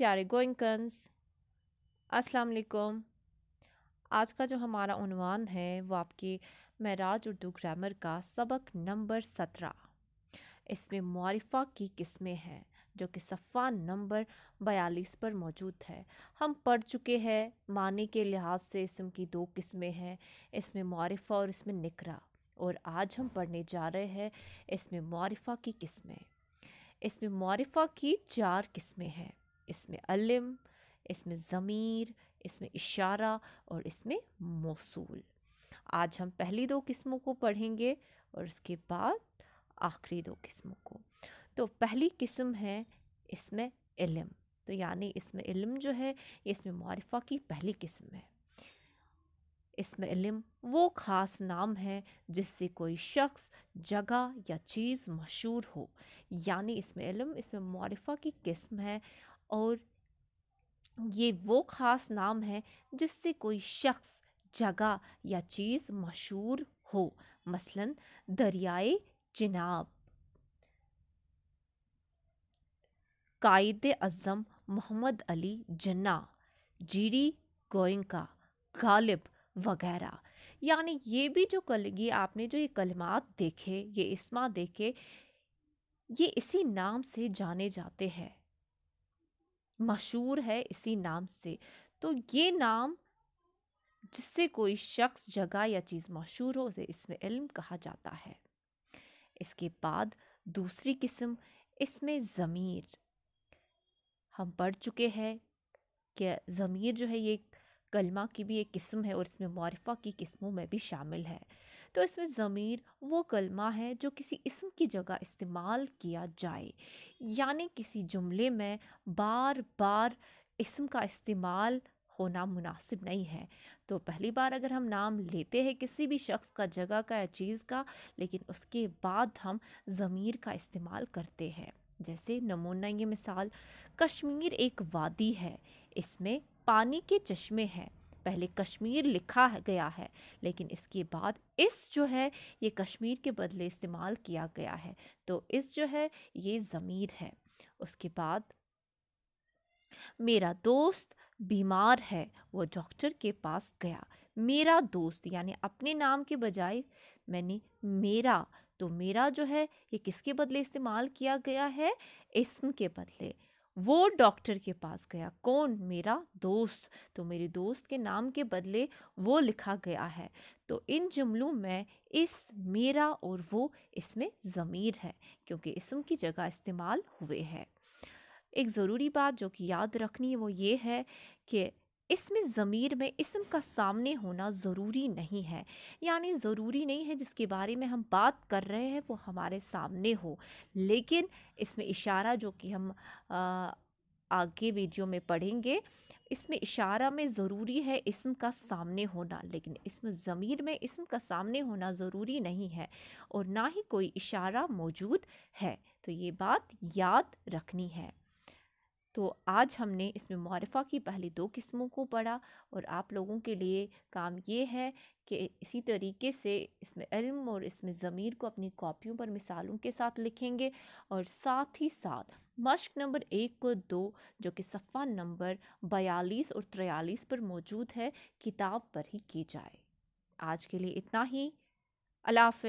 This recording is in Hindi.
प्यारे गोइंकन्स अस्सलाम वालेकुम आज का जो हमारा उनवान है वो आपके महराज उर्दू ग्रामर का सबक नंबर सत्रह इसमें मारिफा की किस्में हैं जो कि सफ़ा नंबर बयालीस पर मौजूद है हम पढ़ चुके हैं माने के लिहाज से इसम की दो किस्में हैं इसमें मारिफा और इसमें निकरा और आज हम पढ़ने जा रहे हैं इसमें मारिफा की किस्में इसमें मारिफा की चार किस्में हैं इसमें अलम इसमें ज़मीर इसमें इशारा और इसमें मौसूल आज हम पहली दो किस्मों को पढ़ेंगे और उसके बाद आखिरी दो किस्मों को तो पहली किस्म है इसमें इलम तो यानी इसमें इलम जो है इसमें मारफा की पहली किस्म है इसमें इल्म वो ख़ास नाम है जिससे कोई शख्स जगह या चीज़ मशहूर हो यानी इसमें इल्म इसमें मौरफ़ा की किस्म है और ये वो ख़ास नाम है जिससे कोई शख्स जगह या चीज़ मशहूर हो मसलन दरियाए चिनाब कायद अज़म मोहम्मद अली जन्ना जीडी गोइंका गालिब वगैरह यानी ये भी जो कल ये आपने जो ये कलमात देखे ये इसमा देखे ये इसी नाम से जाने जाते हैं मशहूर है इसी नाम से तो ये नाम जिससे कोई शख्स जगह या चीज़ मशहूर हो उसे इसमें इल्म कहा जाता है इसके बाद दूसरी किस्म इसमें ज़मीर हम पढ़ चुके हैं कि ज़मीर जो है ये एक कलमा की भी एक किस्म है और इसमें मौरफ़ा की किस्मों में भी शामिल है तो इसमें ज़मीर वो कलमा है जो किसी इसम की जगह इस्तेमाल किया जाए यानी किसी जुमले में बार बार इसम का इस्तेमाल होना मुनासिब नहीं है तो पहली बार अगर हम नाम लेते हैं किसी भी शख्स का जगह का या चीज़ का लेकिन उसके बाद हम ज़मीर का इस्तेमाल करते हैं जैसे नमूना ये मिसाल कश्मीर एक वादी है इसमें पानी के चश्मे हैं पहले कश्मीर लिखा गया है लेकिन इसके बाद इस जो है ये कश्मीर के बदले इस्तेमाल किया गया है तो इस जो है ये ज़मीर है उसके बाद मेरा दोस्त बीमार है वो डॉक्टर के पास गया मेरा दोस्त यानी अपने नाम के बजाय मैंने मेरा तो मेरा जो है ये किसके बदले इस्तेमाल किया गया है इसम के बदले वो डॉक्टर के पास गया कौन मेरा दोस्त तो मेरे दोस्त के नाम के बदले वो लिखा गया है तो इन जुमलों में इस मेरा और वो इसमें ज़मीर है क्योंकि इसम की जगह इस्तेमाल हुए है एक ज़रूरी बात जो कि याद रखनी है वो ये है कि इसमें ज़मीर में इसम का सामने होना ज़रूरी नहीं है यानी ज़रूरी नहीं है जिसके बारे में हम बात कर रहे हैं वो हमारे सामने हो लेकिन इसमें इशारा जो कि हम आ, आगे वीडियो में पढ़ेंगे इसमें इशारा में ज़रूरी है इसम का सामने होना लेकिन इसमें ज़मीर में इसम का सामने होना ज़रूरी नहीं है और ना ही कोई इशारा मौजूद है तो ये बात याद रखनी है तो आज हमने इसमें मौरफ़ा की पहली दो किस्मों को पढ़ा और आप लोगों के लिए काम ये है कि इसी तरीके से इसमें इल्म और इसमें ज़मीर को अपनी कॉपियों पर मिसालों के साथ लिखेंगे और साथ ही साथ मश्क नंबर एक को दो जो कि सफ़ा नंबर बयालीस और त्रयालीस पर मौजूद है किताब पर ही की जाए आज के लिए इतना ही अलाफ़